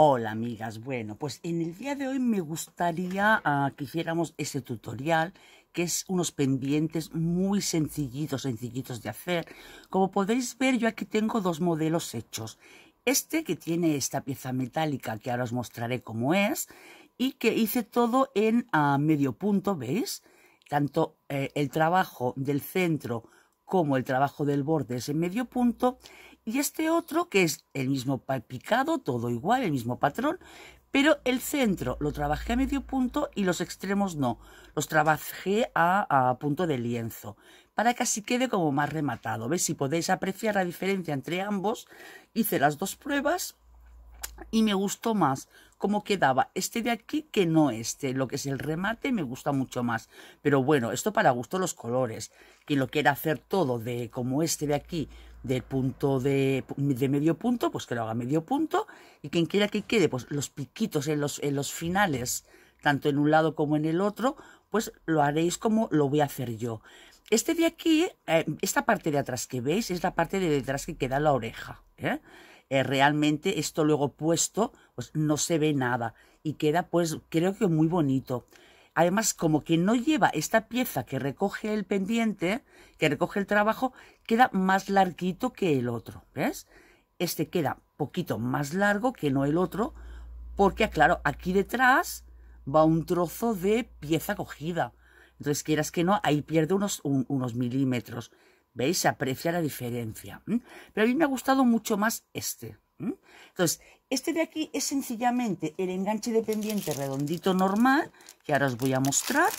Hola amigas, bueno, pues en el día de hoy me gustaría ah, que hiciéramos este tutorial que es unos pendientes muy sencillitos, sencillitos de hacer. Como podéis ver, yo aquí tengo dos modelos hechos. Este que tiene esta pieza metálica que ahora os mostraré cómo es y que hice todo en ah, medio punto, ¿veis? Tanto eh, el trabajo del centro como el trabajo del borde es en medio punto y este otro que es el mismo picado, todo igual, el mismo patrón, pero el centro lo trabajé a medio punto y los extremos no, los trabajé a, punto de lienzo, para que así quede como más rematado. ¿Ves? Si podéis apreciar la diferencia entre ambos, hice las dos pruebas y me gustó más como quedaba este de aquí que no este. Lo que es el remate me gusta mucho más. Pero bueno, esto para gusto los colores. Quien lo quiera hacer todo de como este de aquí, de punto de, medio punto, pues que lo haga medio punto. Y quien quiera que quede, pues los piquitos en los, en los finales, tanto en un lado como en el otro, pues lo haréis como lo voy a hacer yo. Este de aquí, eh, esta parte de atrás que veis, es la parte de detrás que queda la oreja. ¿eh? Eh, realmente esto luego puesto pues no se ve nada y queda pues creo que muy bonito. Además, como que no lleva esta pieza que recoge el pendiente, que recoge el trabajo, queda más larguito que el otro, ¿ves? Este queda poquito más largo que no el otro, porque, claro, aquí detrás va un trozo de pieza cogida. Entonces, quieras que no, ahí pierde unos, unos milímetros. ¿Veis? Se aprecia la diferencia. Pero a mí me ha gustado mucho más este. Entonces, este de aquí es sencillamente el enganche de pendiente redondito normal, que ahora os voy a mostrar.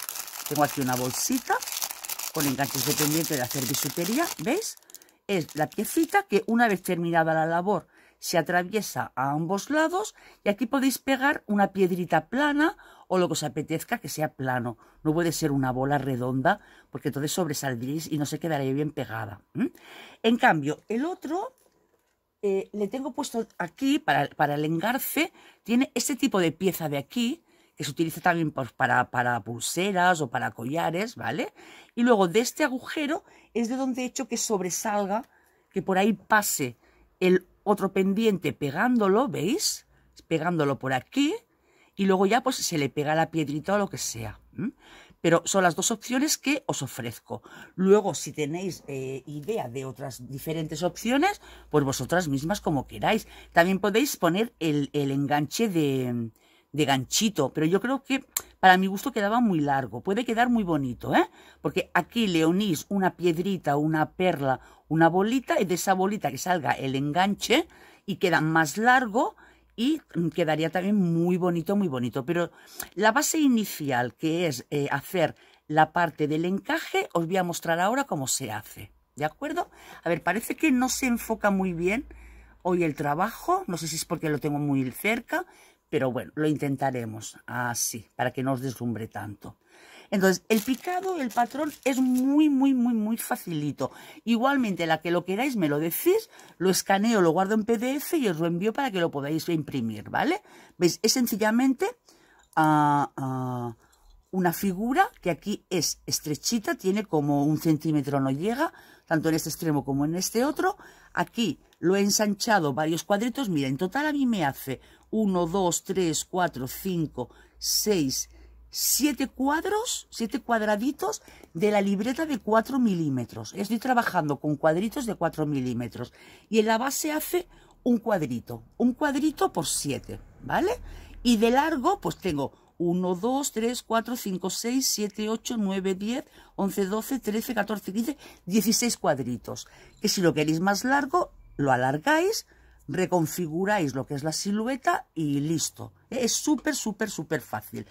Tengo aquí una bolsita con enganches de pendiente de hacer bisutería, ¿veis? Es la piecita que una vez terminada la labor se atraviesa a ambos lados y aquí podéis pegar una piedrita plana o lo que os apetezca que sea plano. No puede ser una bola redonda porque entonces sobresaldréis y no se quedaría bien pegada. En cambio, el otro eh, le tengo puesto aquí para, para, el engarce, tiene este tipo de pieza de aquí que se utiliza también para, para pulseras o para collares, ¿vale? Y luego de este agujero es de donde he hecho que sobresalga, que por ahí pase el otro pendiente pegándolo, ¿veis? Pegándolo por aquí y luego ya pues se le pega la piedrita o lo que sea. Pero son las dos opciones que os ofrezco. Luego, si tenéis eh, idea de otras diferentes opciones, pues vosotras mismas como queráis. También podéis poner el, enganche de, de ganchito, pero yo creo que para mi gusto quedaba muy largo. Puede quedar muy bonito, ¿eh? Porque aquí le unís una piedrita, una perla, una bolita, y de esa bolita que salga el enganche y queda más largo y quedaría también muy bonito, muy bonito. Pero la base inicial, que es eh, hacer la parte del encaje, os voy a mostrar ahora cómo se hace. ¿De acuerdo? A ver, parece que no se enfoca muy bien hoy el trabajo. No sé si es porque lo tengo muy cerca, pero bueno, lo intentaremos así, para que no os deslumbre tanto. Entonces, el picado, el patrón, es muy, muy, muy, muy facilito. Igualmente, la que lo queráis me lo decís, lo escaneo, lo guardo en PDF y os lo envío para que lo podáis imprimir, ¿vale? ¿Veis? Es sencillamente ah, ah, una figura que aquí es estrechita, tiene como un centímetro, no llega, tanto en este extremo como en este otro. Aquí lo he ensanchado varios cuadritos. Mira, en total a mí me hace uno, dos, tres, cuatro, cinco seis siete cuadros, siete cuadraditos de la libreta de 4 milímetros. Estoy trabajando con cuadritos de 4 milímetros. Y en la base hace un cuadrito, un cuadrito por 7, ¿vale? Y de largo, pues tengo 1, 2, 3, 4, 5, 6, 7, 8, 9, 10, 11, 12, 13, 14, 15, 16 cuadritos. Que si lo queréis más largo, lo alargáis, reconfiguráis lo que es la silueta y listo. Es súper, súper, súper fácil.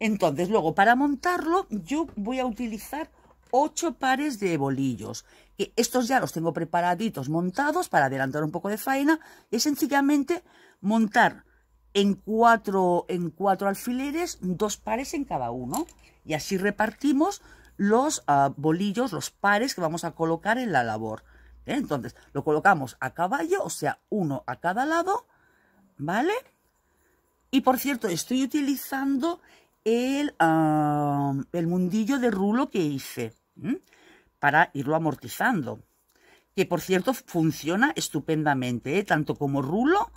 Entonces, luego, para montarlo, yo voy a utilizar ocho pares de bolillos. Que estos ya los tengo preparaditos, montados, para adelantar un poco de faena. Es sencillamente montar en cuatro, en cuatro alfileres, dos pares en cada uno. Y así repartimos los ah, bolillos, los pares que vamos a colocar en la labor. ¿Eh? Entonces, lo colocamos a caballo, o sea, uno a cada lado, ¿vale? Y por cierto, estoy utilizando el, mundillo de rulo que hice para irlo amortizando. Que por cierto funciona estupendamente, ¿eh? tanto como rulo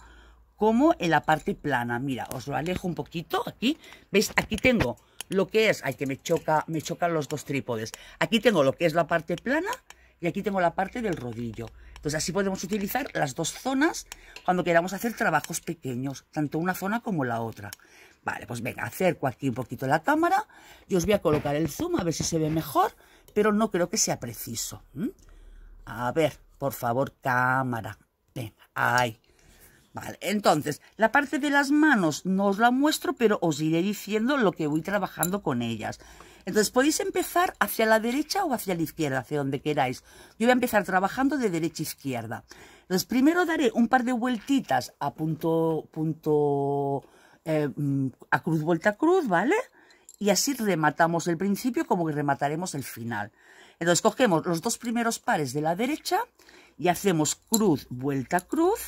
como en la parte plana. Mira, os lo alejo un poquito aquí. ¿Veis? Aquí tengo lo que es... Ay, que me, choca, me chocan los dos trípodes. Aquí tengo lo que es la parte plana y aquí tengo la parte del rodillo. Entonces así podemos utilizar las dos zonas cuando queramos hacer trabajos pequeños, tanto una zona como la otra. Vale, pues venga, acerco aquí un poquito la cámara y os voy a colocar el zoom a ver si se ve mejor, pero no creo que sea preciso. A ver, por favor, cámara. Venga, ahí. Vale, entonces, la parte de las manos no os la muestro, pero os iré diciendo lo que voy trabajando con ellas. Entonces, podéis empezar hacia la derecha o hacia la izquierda, hacia donde queráis. Yo voy a empezar trabajando de derecha a izquierda. Entonces, primero daré un par de vueltitas a punto, punto eh, mm, a cruz vuelta cruz, ¿vale? Y así rematamos el principio como que remataremos el final. Entonces cogemos los dos primeros pares de la derecha y hacemos cruz vuelta cruz,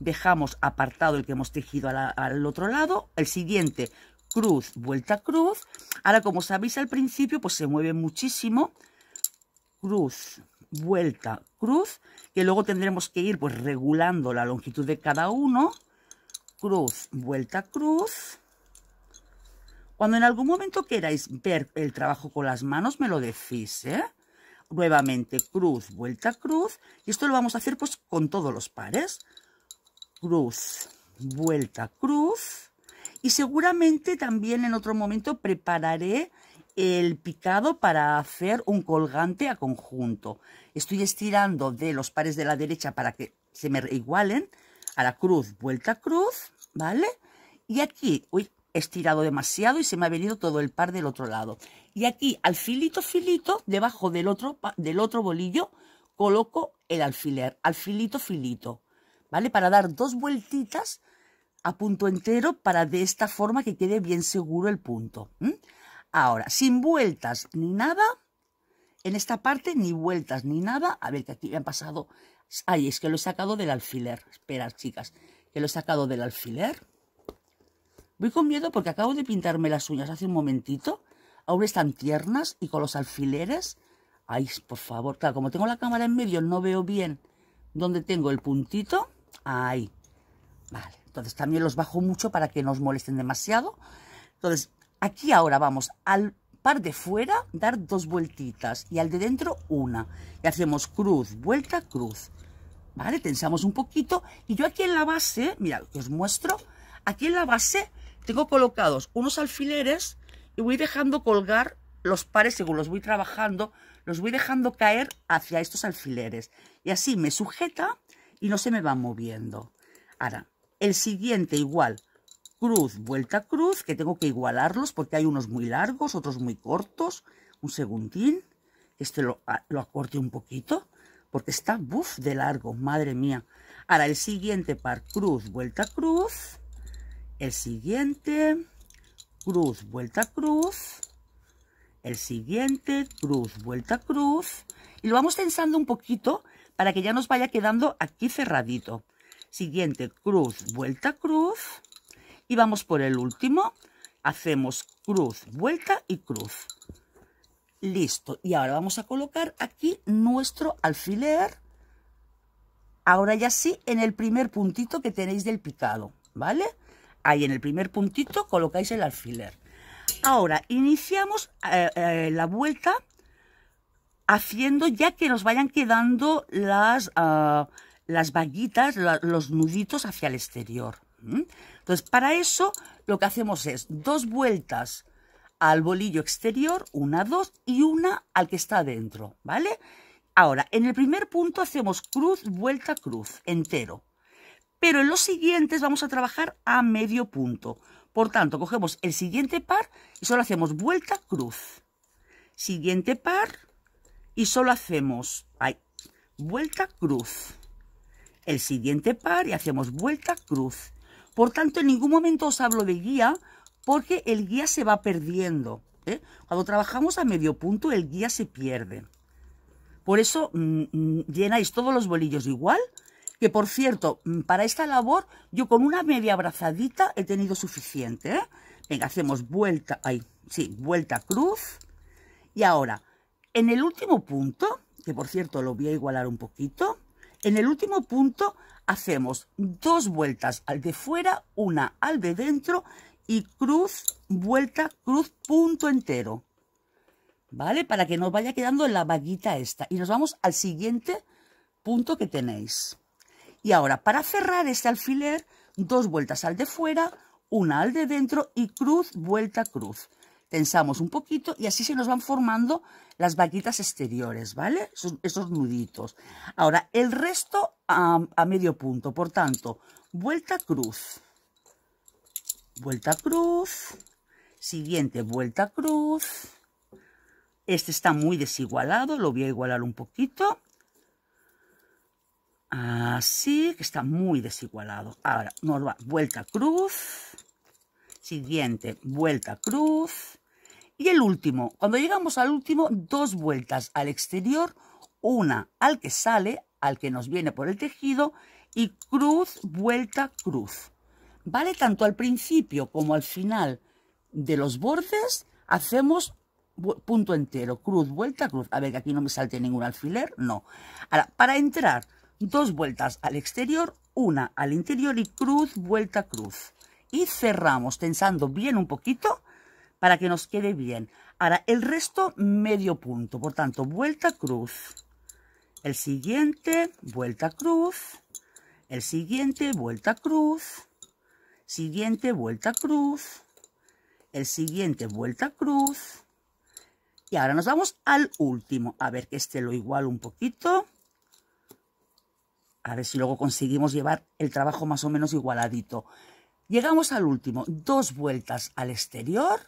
dejamos apartado el que hemos tejido al otro lado, el siguiente cruz vuelta cruz. Ahora como sabéis al principio pues se mueve muchísimo, cruz vuelta cruz, que luego tendremos que ir pues regulando la longitud de cada uno, cruz, vuelta, cruz. Cuando en algún momento queráis ver el trabajo con las manos, me lo decís, ¿eh? Nuevamente, cruz, vuelta, cruz. Y esto lo vamos a hacer pues con todos los pares. Cruz, vuelta, cruz. Y seguramente también en otro momento prepararé el picado para hacer un colgante a conjunto. Estoy estirando de los pares de la derecha para que se me igualen a la cruz, vuelta cruz, ¿vale? Y aquí, uy, he estirado demasiado y se me ha venido todo el par del otro lado. Y aquí, al filito, filito, debajo del otro, del otro bolillo, coloco el alfiler, al filito, filito, ¿vale? Para dar dos vueltitas a punto entero para de esta forma que quede bien seguro el punto. Ahora, sin vueltas ni nada, en esta parte ni vueltas ni nada, a ver que aquí me han pasado Ay, es que lo he sacado del alfiler. Esperad, chicas, que lo he sacado del alfiler. Voy con miedo porque acabo de pintarme las uñas hace un momentito. Aún están tiernas y con los alfileres. Ay, por favor, claro, como tengo la cámara en medio, no veo bien dónde tengo el puntito. Ahí. Vale, entonces también los bajo mucho para que no os molesten demasiado. Entonces, aquí ahora vamos al par de fuera, dar dos vueltitas y al de dentro una. Y hacemos cruz, vuelta, cruz. ¿vale? Tensamos un poquito y yo aquí en la base, mira, os muestro, aquí en la base tengo colocados unos alfileres y voy dejando colgar los pares según los voy trabajando, los voy dejando caer hacia estos alfileres. Y así me sujeta y no se me va moviendo. Ahora, el siguiente igual, cruz, vuelta cruz, que tengo que igualarlos porque hay unos muy largos, otros muy cortos. Un segundín, este lo, ah, lo acorte un poquito porque está buff de largo, madre mía. Ahora el siguiente par, cruz, vuelta, cruz. El siguiente, cruz, vuelta, cruz. El siguiente, cruz, vuelta, cruz. Y lo vamos tensando un poquito para que ya nos vaya quedando aquí cerradito. Siguiente, cruz, vuelta, cruz. Y vamos por el último. Hacemos cruz, vuelta y cruz. Listo. Y ahora vamos a colocar aquí nuestro alfiler. Ahora ya sí, en el primer puntito que tenéis del picado, ¿vale? Ahí en el primer puntito colocáis el alfiler. Ahora, iniciamos eh, eh, la vuelta haciendo ya que nos vayan quedando las, ah, las vaguitas, los nuditos hacia el exterior. Entonces, para eso lo que hacemos es dos vueltas al bolillo exterior, una, dos y una al que está adentro, ¿vale? Ahora, en el primer punto hacemos cruz, vuelta, cruz, entero. Pero en los siguientes vamos a trabajar a medio punto. Por tanto, cogemos el siguiente par y solo hacemos vuelta, cruz. Siguiente par y solo hacemos ay, vuelta, cruz. El siguiente par y hacemos vuelta, cruz. Por tanto, en ningún momento os hablo de guía porque el guía se va perdiendo. ¿eh? Cuando trabajamos a medio punto, el guía se pierde. Por eso mm, mm, llenáis todos los bolillos igual, que por cierto, mm, para esta labor yo con una media abrazadita he tenido suficiente. ¿eh? Venga, hacemos vuelta, ahí, sí, vuelta cruz. Y ahora, en el último punto, que por cierto lo voy a igualar un poquito, en el último punto hacemos dos vueltas al de fuera, una al de dentro y cruz, vuelta, cruz, punto entero. ¿Vale? Para que nos vaya quedando la vaguita esta. Y nos vamos al siguiente punto que tenéis. Y ahora, para cerrar este alfiler, dos vueltas al de fuera, una al de dentro y cruz, vuelta, cruz. Tensamos un poquito y así se nos van formando las vaquitas exteriores, ¿vale? Esos, nuditos. Ahora, el resto a medio punto, por tanto, vuelta, cruz vuelta cruz, siguiente vuelta cruz. Este está muy desigualado, lo voy a igualar un poquito. Así, que está muy desigualado. Ahora, normal, vuelta cruz, siguiente, vuelta cruz. Y el último, cuando llegamos al último, dos vueltas al exterior, una al que sale, al que nos viene por el tejido, y cruz, vuelta, cruz. Vale tanto al principio como al final de los bordes, hacemos punto entero, cruz, vuelta, cruz. A ver, que aquí no me salte ningún alfiler, no. Ahora, para entrar, dos vueltas al exterior, una al interior y cruz, vuelta, cruz. Y cerramos, tensando bien un poquito para que nos quede bien. Ahora, el resto, medio punto. Por tanto, vuelta, cruz. El siguiente, vuelta, cruz. El siguiente, vuelta, cruz siguiente vuelta cruz, el siguiente vuelta cruz. Y ahora nos vamos al último. A ver que este lo igualo un poquito. A ver si luego conseguimos llevar el trabajo más o menos igualadito. Llegamos al último. Dos vueltas al exterior,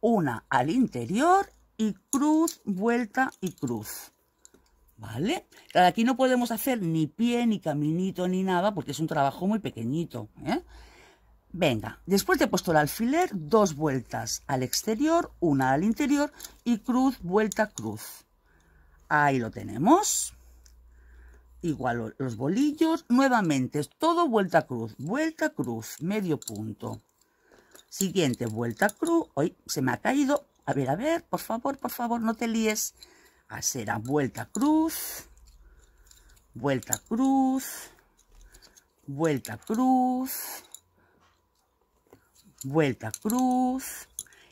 una al interior y cruz, vuelta y cruz. ¿Vale? Claro, aquí no podemos hacer ni pie, ni caminito, ni nada, porque es un trabajo muy pequeñito. ¿eh? Venga, después de puesto el alfiler, dos vueltas al exterior, una al interior y cruz, vuelta, cruz. Ahí lo tenemos. Igual los bolillos, nuevamente, todo vuelta, cruz, vuelta, cruz, medio punto. Siguiente, vuelta, cruz. Hoy se me ha caído. A ver, a ver, por favor, por favor, no te líes. Ah, será vuelta, cruz, vuelta, cruz, vuelta, cruz vuelta cruz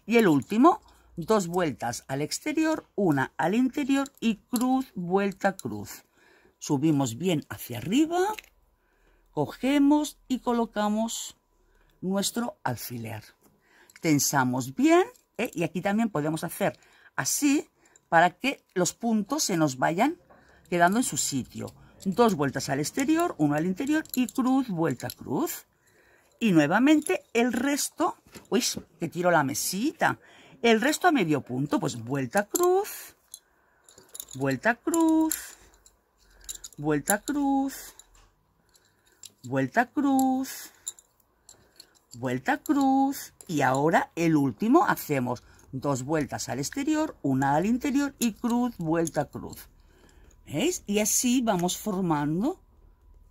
y el último dos vueltas al exterior una al interior y cruz vuelta cruz subimos bien hacia arriba cogemos y colocamos nuestro alfiler tensamos bien ¿eh? y aquí también podemos hacer así para que los puntos se nos vayan quedando en su sitio dos vueltas al exterior una al interior y cruz vuelta cruz y nuevamente el resto, uy, que tiro la mesita, el resto a medio punto, pues vuelta cruz, vuelta cruz, vuelta cruz, vuelta cruz, vuelta cruz, y ahora el último hacemos dos vueltas al exterior, una al interior y cruz, vuelta cruz. ¿Veis? Y así vamos formando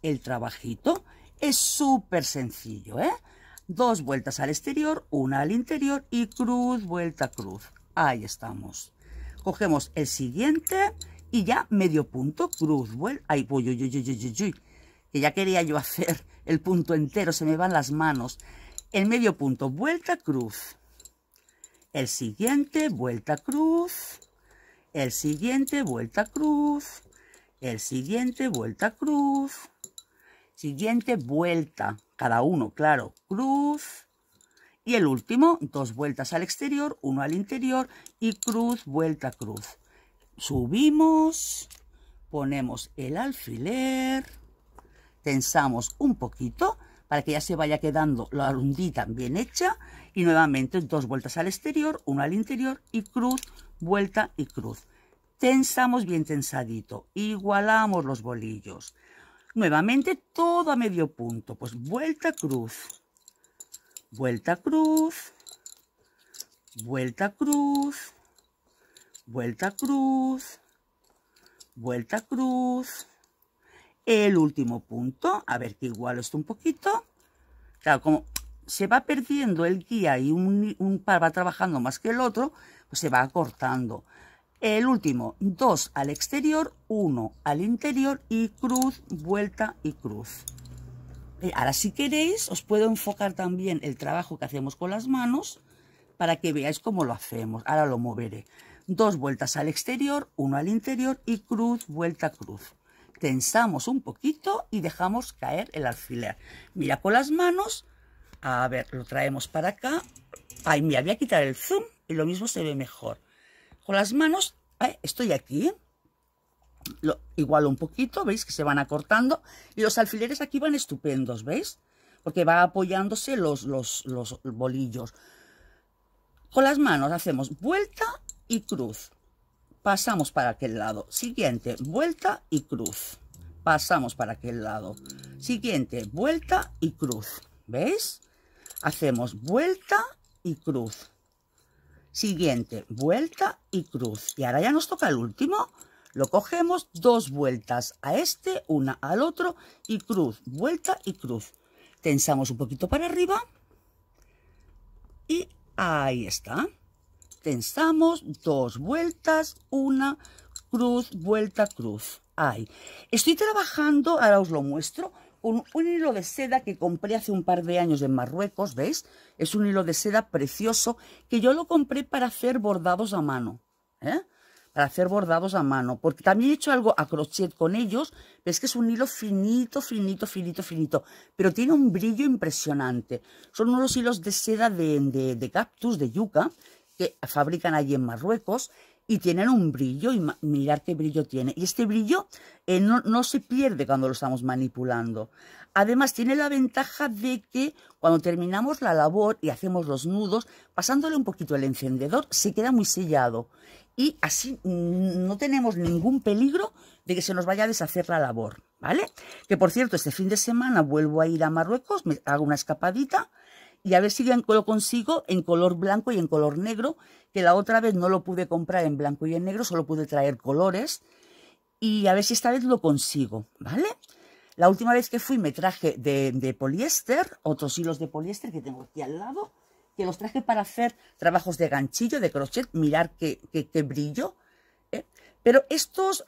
el trabajito. Es súper sencillo, ¿eh? Dos vueltas al exterior, una al interior y cruz, vuelta, cruz. Ahí estamos. Cogemos el siguiente y ya medio punto, cruz, vuelta. Ahí voy, Que ya quería yo hacer el punto entero, se me van las manos. El medio punto, vuelta, cruz. El siguiente, vuelta, cruz. El siguiente, vuelta, cruz. El siguiente, vuelta, cruz Siguiente vuelta, cada uno, claro, cruz. Y el último, dos vueltas al exterior, uno al interior y cruz, vuelta, cruz. Subimos, ponemos el alfiler, tensamos un poquito para que ya se vaya quedando la rundita bien hecha y nuevamente dos vueltas al exterior, uno al interior y cruz, vuelta y cruz. Tensamos bien tensadito, igualamos los bolillos. Nuevamente todo a medio punto. Pues vuelta, cruz. Vuelta, cruz. Vuelta, cruz. Vuelta, cruz. Vuelta, cruz. El último punto. A ver que igual esto un poquito. Claro, como se va perdiendo el guía y un, par va trabajando más que el otro, pues se va cortando el último, dos al exterior, uno al interior y cruz, vuelta y cruz. Eh, ahora si queréis os puedo enfocar también el trabajo que hacemos con las manos para que veáis cómo lo hacemos. Ahora lo moveré. Dos vueltas al exterior, uno al interior y cruz, vuelta, cruz. Tensamos un poquito y dejamos caer el alfiler. Mira con las manos. A ver, lo traemos para acá. Ay, mira, voy a quitar el zoom y lo mismo se ve mejor con las manos, eh, estoy aquí, lo, igualo un poquito, veis que se van acortando, y los alfileres aquí van estupendos, ¿veis? Porque va apoyándose los, los bolillos. Con las manos hacemos vuelta y cruz, pasamos para aquel lado, siguiente, vuelta y cruz, pasamos para aquel lado, siguiente, vuelta y cruz, ¿veis? Hacemos vuelta y cruz, Siguiente, vuelta y cruz. Y ahora ya nos toca el último. Lo cogemos dos vueltas a este, una al otro y cruz, vuelta y cruz. Tensamos un poquito para arriba y ahí está. Tensamos dos vueltas, una cruz, vuelta, cruz. Ahí. Estoy trabajando, ahora os lo muestro, un, hilo de seda que compré hace un par de años en Marruecos, ¿veis? Es un hilo de seda precioso que yo lo compré para hacer bordados a mano, ¿eh? Para hacer bordados a mano, porque también he hecho algo a crochet con ellos, ves que es un hilo finito, finito, finito, finito, pero tiene un brillo impresionante. Son unos hilos de seda de, de cactus, de yuca, que fabrican allí en Marruecos, y tienen un brillo y mirar qué brillo tiene. Y este brillo eh, no, no, se pierde cuando lo estamos manipulando. Además tiene la ventaja de que cuando terminamos la labor y hacemos los nudos, pasándole un poquito el encendedor, se queda muy sellado. Y así no tenemos ningún peligro de que se nos vaya a deshacer la labor, ¿vale? Que por cierto, este fin de semana vuelvo a ir a Marruecos, me hago una escapadita y a ver si lo consigo en color blanco y en color negro, que la otra vez no lo pude comprar en blanco y en negro, solo pude traer colores, y a ver si esta vez lo consigo, ¿vale? La última vez que fui me traje de, de poliéster, otros hilos de poliéster que tengo aquí al lado, que los traje para hacer trabajos de ganchillo, de crochet, mirar qué, qué, brillo, ¿eh? Pero estos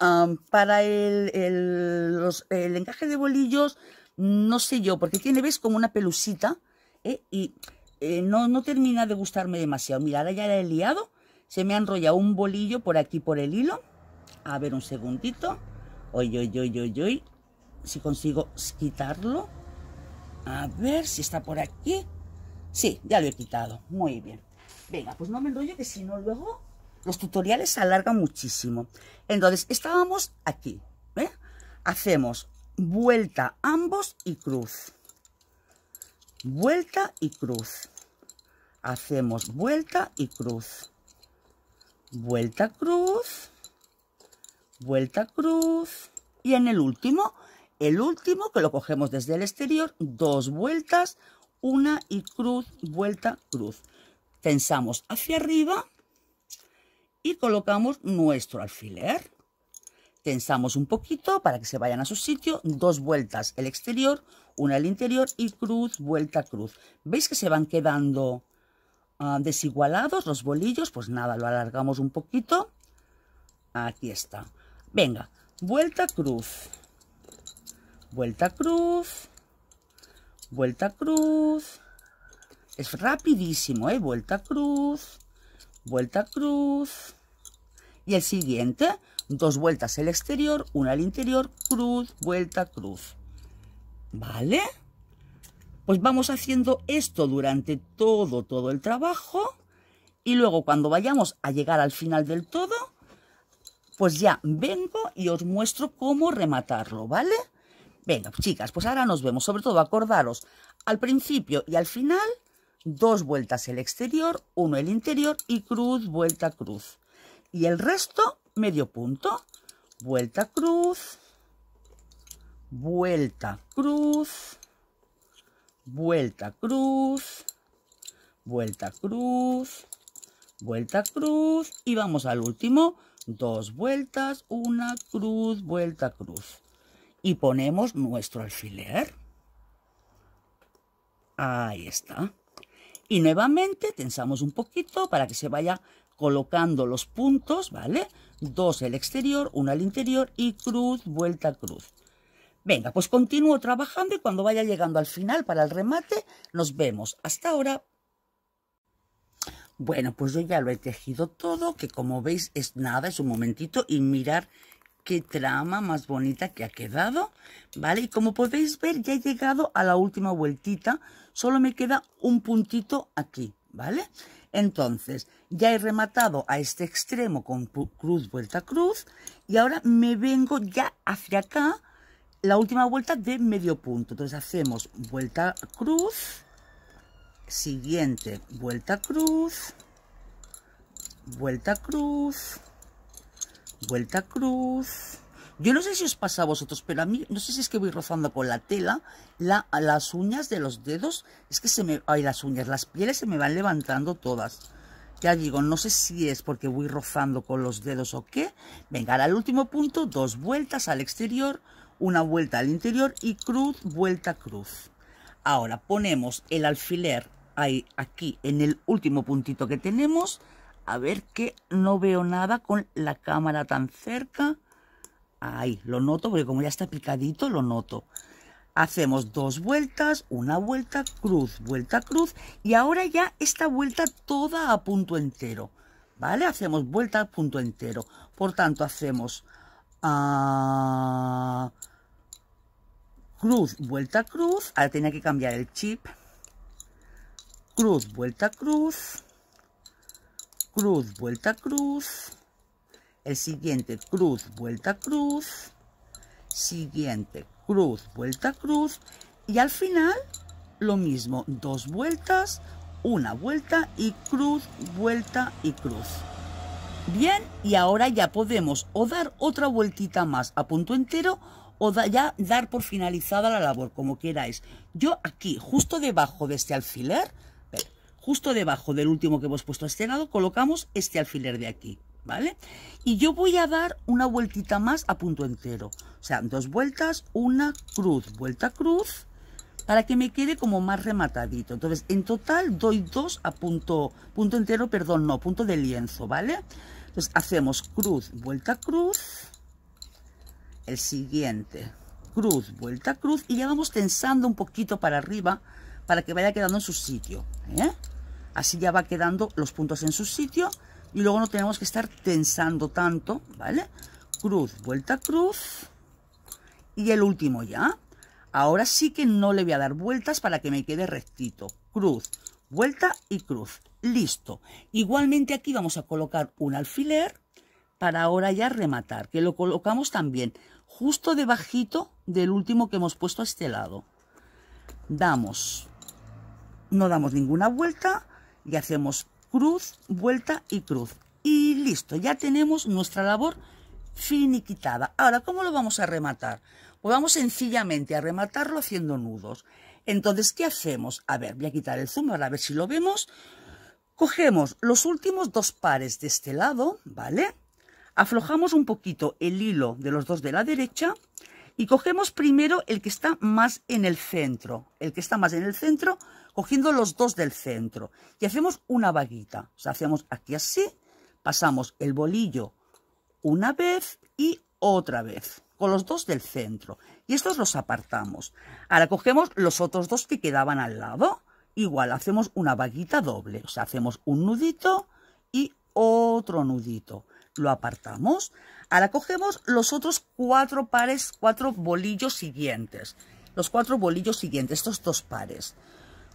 para el, el, el encaje de bolillos, no sé yo, porque tiene, ¿ves? Como una pelusita, ¿eh? y eh, no, termina de gustarme demasiado. Mira, ahora ya la he liado, se me ha enrollado un bolillo por aquí por el hilo. A ver un segundito. Oye, oye, oye, oye, Si consigo quitarlo. A ver si está por aquí. Sí, ya lo he quitado. Muy bien. Venga, pues no me enrollo que si no luego los tutoriales se alargan muchísimo. Entonces, estábamos aquí. ¿eh? Hacemos vuelta ambos y cruz vuelta y cruz. Hacemos vuelta y cruz. Vuelta, cruz. Vuelta, cruz. Y en el último, el último que lo cogemos desde el exterior, dos vueltas, una y cruz, vuelta, cruz. Tensamos hacia arriba y colocamos nuestro alfiler tensamos un poquito para que se vayan a su sitio, dos vueltas el exterior, una el interior y cruz, vuelta, cruz. ¿Veis que se van quedando ah, desigualados los bolillos? Pues nada, lo alargamos un poquito. Aquí está. Venga, vuelta, cruz, vuelta, cruz, vuelta, cruz. Es rapidísimo, ¿eh? Vuelta, cruz, vuelta, cruz. Y el siguiente, dos vueltas el exterior, una al interior, cruz, vuelta, cruz. ¿Vale? Pues vamos haciendo esto durante todo, todo el trabajo y luego cuando vayamos a llegar al final del todo, pues ya vengo y os muestro cómo rematarlo, ¿vale? Venga, chicas, pues ahora nos vemos. Sobre todo, acordaros, al principio y al final, dos vueltas el exterior, uno el interior y cruz, vuelta, cruz. Y el resto medio punto, vuelta cruz, vuelta cruz, vuelta cruz, vuelta cruz, vuelta cruz y vamos al último, dos vueltas, una cruz, vuelta cruz y ponemos nuestro alfiler. Ahí está. Y nuevamente tensamos un poquito para que se vaya colocando los puntos, ¿vale? Dos el exterior, uno al interior y cruz, vuelta, cruz. Venga, pues continúo trabajando y cuando vaya llegando al final para el remate, nos vemos. Hasta ahora. Bueno, pues yo ya lo he tejido todo, que como veis es nada, es un momentito y mirar qué trama más bonita que ha quedado, ¿vale? Y como podéis ver, ya he llegado a la última vueltita, solo me queda un puntito aquí, ¿vale? Entonces, ya he rematado a este extremo con cruz, vuelta, cruz, y ahora me vengo ya hacia acá la última vuelta de medio punto. Entonces hacemos vuelta, cruz, siguiente, vuelta, cruz, vuelta, cruz, vuelta, cruz. Yo no sé si os pasa a vosotros, pero a mí, no sé si es que voy rozando con la tela las uñas de los dedos, es que se me, ay, las uñas, las pieles se me van levantando todas. Ya digo, no sé si es porque voy rozando con los dedos o qué. Venga, ahora el último punto, dos vueltas al exterior, una vuelta al interior y cruz, vuelta, cruz. Ahora ponemos el alfiler ahí, aquí en el último puntito que tenemos. A ver que no veo nada con la cámara tan cerca. Ahí, lo noto porque como ya está picadito, lo noto. Hacemos dos vueltas, una vuelta, cruz, vuelta, cruz. Y ahora ya esta vuelta toda a punto entero. ¿Vale? Hacemos vuelta a punto entero. Por tanto, hacemos... Ah, cruz, vuelta, cruz. Ahora tenía que cambiar el chip. Cruz, vuelta, cruz. Cruz, vuelta, cruz. El siguiente, cruz, vuelta, cruz. Siguiente, cruz, vuelta, cruz y al final lo mismo, dos vueltas, una vuelta y cruz, vuelta y cruz. Bien, y ahora ya podemos o dar otra vueltita más a punto entero o ya dar por finalizada la labor, como queráis. Yo aquí, justo debajo de este alfiler, justo debajo del último que hemos puesto a este lado, colocamos este alfiler de aquí. ¿vale? Y yo voy a dar una vueltita más a punto entero. O sea, dos vueltas, una cruz, vuelta cruz, para que me quede como más rematadito. Entonces, en total doy dos a punto, punto entero, perdón, no, punto de lienzo, ¿vale? Entonces, hacemos cruz, vuelta cruz, el siguiente, cruz, vuelta cruz, y ya vamos tensando un poquito para arriba, para que vaya quedando en su sitio, ¿eh? Así ya va quedando los puntos en su sitio, y luego no tenemos que estar tensando tanto, ¿vale? Cruz, vuelta cruz y el último ya. Ahora sí que no le voy a dar vueltas para que me quede rectito. Cruz, vuelta y cruz. Listo. Igualmente aquí vamos a colocar un alfiler para ahora ya rematar, que lo colocamos también justo debajito del último que hemos puesto a este lado. Damos, no damos ninguna vuelta y hacemos cruz, vuelta y cruz. Y listo, ya tenemos nuestra labor finiquitada. Ahora, ¿cómo lo vamos a rematar? Pues vamos sencillamente a rematarlo haciendo nudos. Entonces, ¿qué hacemos? A ver, voy a quitar el zoom para a ver si lo vemos. Cogemos los últimos dos pares de este lado, ¿vale? Aflojamos un poquito el hilo de los dos de la derecha y cogemos primero el que está más en el centro, el que está más en el centro, cogiendo los dos del centro. Y hacemos una vaguita, o sea, hacemos aquí así, pasamos el bolillo una vez y otra vez, con los dos del centro. Y estos los apartamos. Ahora cogemos los otros dos que quedaban al lado, igual hacemos una vaguita doble, o sea, hacemos un nudito y otro nudito lo apartamos. Ahora cogemos los otros cuatro pares, cuatro bolillos siguientes. Los cuatro bolillos siguientes, estos dos pares.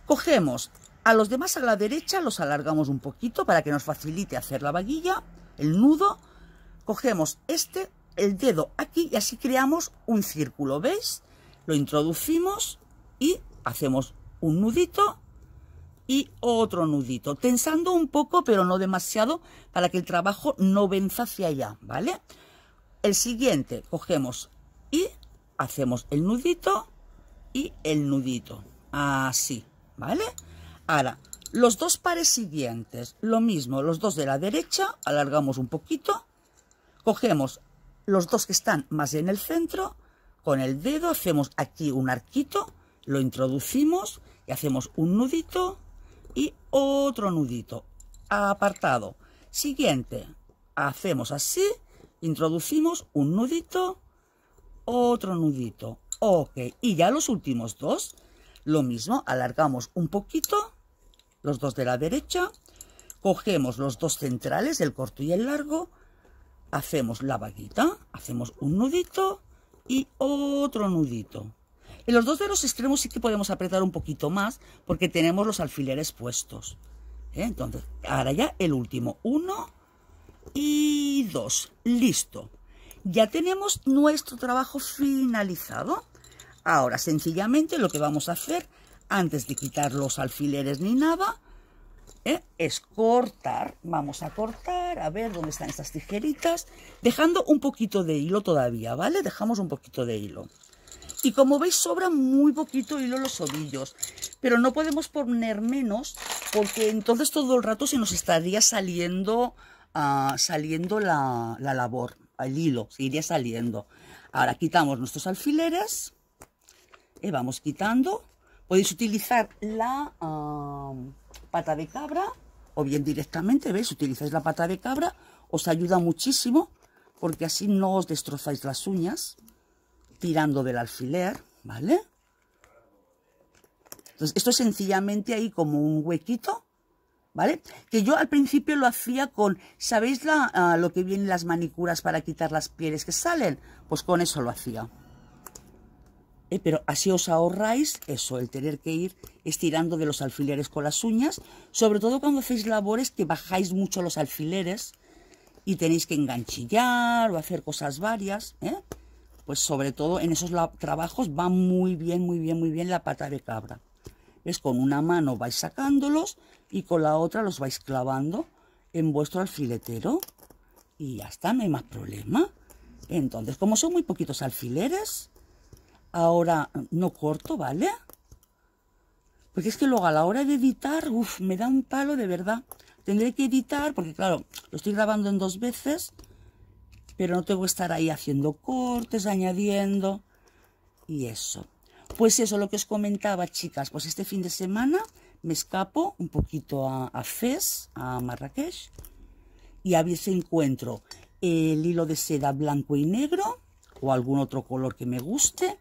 Cogemos a los demás a la derecha, los alargamos un poquito para que nos facilite hacer la vaguilla, el nudo. Cogemos este, el dedo aquí y así creamos un círculo, ¿veis? Lo introducimos y hacemos un nudito y otro nudito, tensando un poco pero no demasiado para que el trabajo no venza hacia allá, ¿vale? El siguiente, cogemos y hacemos el nudito y el nudito, así, ¿vale? Ahora, los dos pares siguientes, lo mismo, los dos de la derecha, alargamos un poquito, cogemos los dos que están más en el centro, con el dedo hacemos aquí un arquito, lo introducimos y hacemos un nudito y otro nudito apartado. Siguiente, hacemos así, introducimos un nudito, otro nudito. Ok, y ya los últimos dos, lo mismo, alargamos un poquito, los dos de la derecha, cogemos los dos centrales, el corto y el largo, hacemos la vaguita, hacemos un nudito y otro nudito. En los dos de los extremos sí que podemos apretar un poquito más porque tenemos los alfileres puestos. ¿eh? Entonces, ahora ya el último. Uno y dos. Listo. Ya tenemos nuestro trabajo finalizado. Ahora, sencillamente lo que vamos a hacer, antes de quitar los alfileres ni nada, ¿eh? es cortar. Vamos a cortar, a ver dónde están estas tijeritas, dejando un poquito de hilo todavía, ¿vale? Dejamos un poquito de hilo. Y como veis sobra muy poquito hilo los ovillos, pero no podemos poner menos porque entonces todo el rato se nos estaría saliendo, ah, saliendo la, labor, el hilo, se iría saliendo. Ahora quitamos nuestros alfileres, y vamos quitando. Podéis utilizar la ah, pata de cabra o bien directamente, veis, Utilizáis la pata de cabra, os ayuda muchísimo porque así no os destrozáis las uñas tirando del alfiler, ¿vale? Entonces, esto es sencillamente ahí como un huequito, ¿vale? Que yo al principio lo hacía con, ¿sabéis ah, lo que vienen las manicuras para quitar las pieles que salen? Pues con eso lo hacía. Eh, pero así os ahorráis eso, el tener que ir estirando de los alfileres con las uñas, sobre todo cuando hacéis labores que bajáis mucho los alfileres y tenéis que enganchillar o hacer cosas varias, ¿eh? pues sobre todo en esos trabajos va muy bien, muy bien, muy bien la pata de cabra. Es con una mano vais sacándolos y con la otra los vais clavando en vuestro alfiletero y ya está, no hay más problema. Entonces, como son muy poquitos alfileres, ahora no corto, ¿vale? Porque es que luego a la hora de editar, uff, me da un palo de verdad. Tendré que editar, porque claro, lo estoy grabando en dos veces pero no tengo que estar ahí haciendo cortes, añadiendo y eso. Pues eso, lo que os comentaba, chicas, pues este fin de semana me escapo un poquito a, a Fez, a Marrakech, y a ver encuentro el hilo de seda blanco y negro o algún otro color que me guste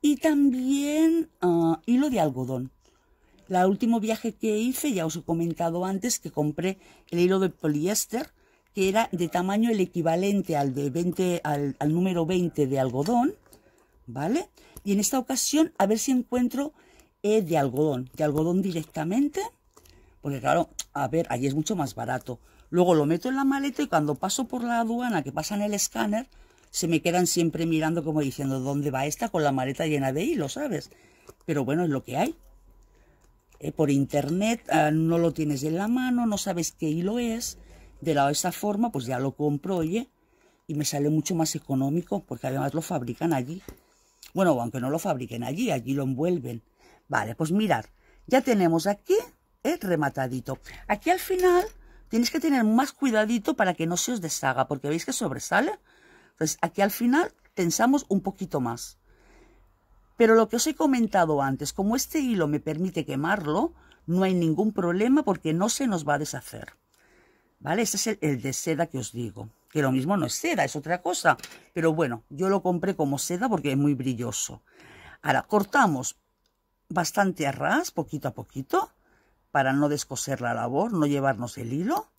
y también ah, hilo de algodón. El último viaje que hice, ya os he comentado antes, que compré el hilo de poliéster que era de tamaño el equivalente al, de 20, al, al número 20 de algodón, ¿vale? Y en esta ocasión, a ver si encuentro eh, de algodón, de algodón directamente, porque claro, a ver, allí es mucho más barato. Luego lo meto en la maleta y cuando paso por la aduana, que pasa en el escáner, se me quedan siempre mirando como diciendo, ¿dónde va esta con la maleta llena de hilo, sabes? Pero bueno, es lo que hay. Eh, por internet ah, no lo tienes en la mano, no sabes qué hilo es, de la, esa forma, pues ya lo compro, y me sale mucho más económico, porque además lo fabrican allí. Bueno, aunque no lo fabriquen allí, allí lo envuelven. Vale, pues mirad, ya tenemos aquí el rematadito. Aquí al final tenéis que tener más cuidadito para que no se os deshaga, porque veis que sobresale. Entonces, aquí al final tensamos un poquito más. Pero lo que os he comentado antes, como este hilo me permite quemarlo, no hay ningún problema porque no se nos va a deshacer. ¿vale? ese es el, de seda que os digo, que lo mismo no es seda, es otra cosa, pero bueno, yo lo compré como seda porque es muy brilloso. Ahora, cortamos bastante a ras, poquito a poquito, para no descoser la labor, no llevarnos el hilo,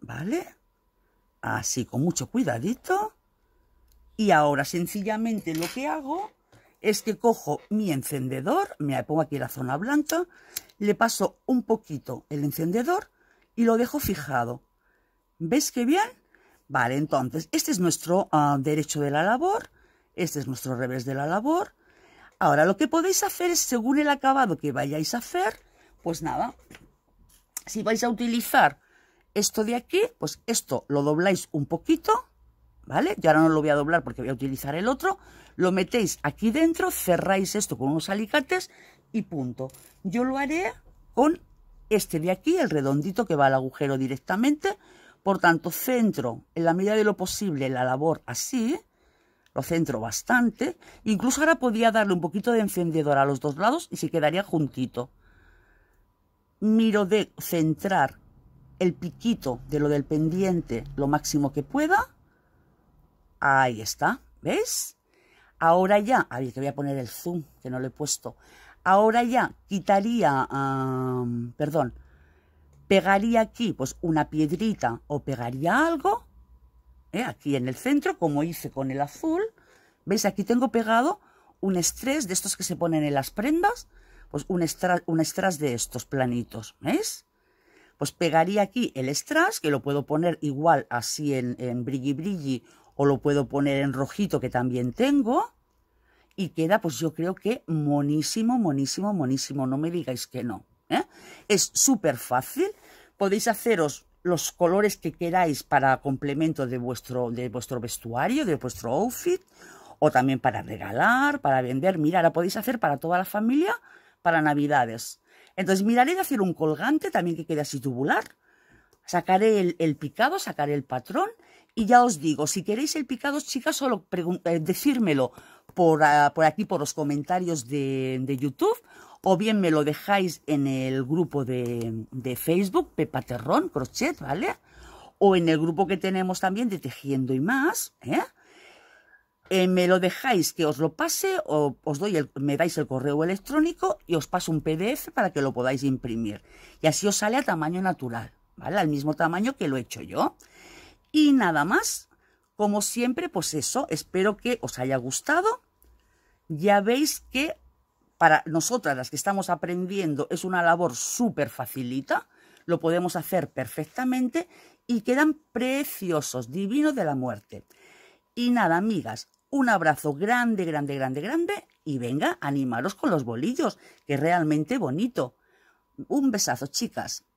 ¿vale? Así, con mucho cuidadito. Y ahora, sencillamente, lo que hago es que cojo mi encendedor, me pongo aquí la zona blanca, le paso un poquito el encendedor y lo dejo fijado. ¿Ves qué bien? Vale, entonces, este es nuestro ah, derecho de la labor, este es nuestro revés de la labor. Ahora, lo que podéis hacer es, según el acabado que vayáis a hacer, pues nada, si vais a utilizar esto de aquí, pues esto lo dobláis un poquito, ¿vale? Yo ahora no lo voy a doblar porque voy a utilizar el otro. Lo metéis aquí dentro, cerráis esto con unos alicates y punto. Yo lo haré con este de aquí, el redondito que va al agujero directamente. Por tanto, centro en la medida de lo posible la labor así, lo centro bastante. Incluso ahora podía darle un poquito de encendedor a los dos lados y se quedaría juntito. Miro de centrar el piquito de lo del pendiente lo máximo que pueda. Ahí está, ¿veis? Ahora ya, a ver, que voy a poner el zoom, que no lo he puesto. Ahora ya quitaría, perdón, pegaría aquí pues una piedrita o pegaría algo, ¿eh? aquí en el centro, como hice con el azul. ¿Veis? Aquí tengo pegado un estrés de estos que se ponen en las prendas, pues un estrés de estos planitos, ¿veis? Pues pegaría aquí el estrés, que lo puedo poner igual así en, en brilli brilli, o lo puedo poner en rojito que también tengo, y queda, pues yo creo que monísimo, monísimo, monísimo. No me digáis que no. ¿eh? Es súper fácil. Podéis haceros los colores que queráis para complemento de vuestro, de vuestro vestuario, de vuestro outfit, o también para regalar, para vender. Mira, la podéis hacer para toda la familia, para Navidades. Entonces miraré de hacer un colgante también que quede así tubular. Sacaré el, picado, sacaré el patrón y ya os digo, si queréis el picado, chicas, solo eh, decírmelo Ah, por, aquí, por los comentarios de, YouTube, o bien me lo dejáis en el grupo de, de Facebook, Pepa Terrón, Crochet, ¿vale? O en el grupo que tenemos también de Tejiendo y Más, ¿eh? eh me lo dejáis que os lo pase o os doy el, me dais el correo electrónico y os paso un PDF para que lo podáis imprimir. Y así os sale a tamaño natural, ¿vale? Al mismo tamaño que lo he hecho yo. Y nada más, como siempre, pues eso, espero que os haya gustado. Ya veis que para nosotras las que estamos aprendiendo es una labor súper facilita, lo podemos hacer perfectamente y quedan preciosos, divinos de la muerte. Y nada, amigas, un abrazo grande, grande, grande, grande y venga, animaros con los bolillos, que es realmente bonito. Un besazo, chicas.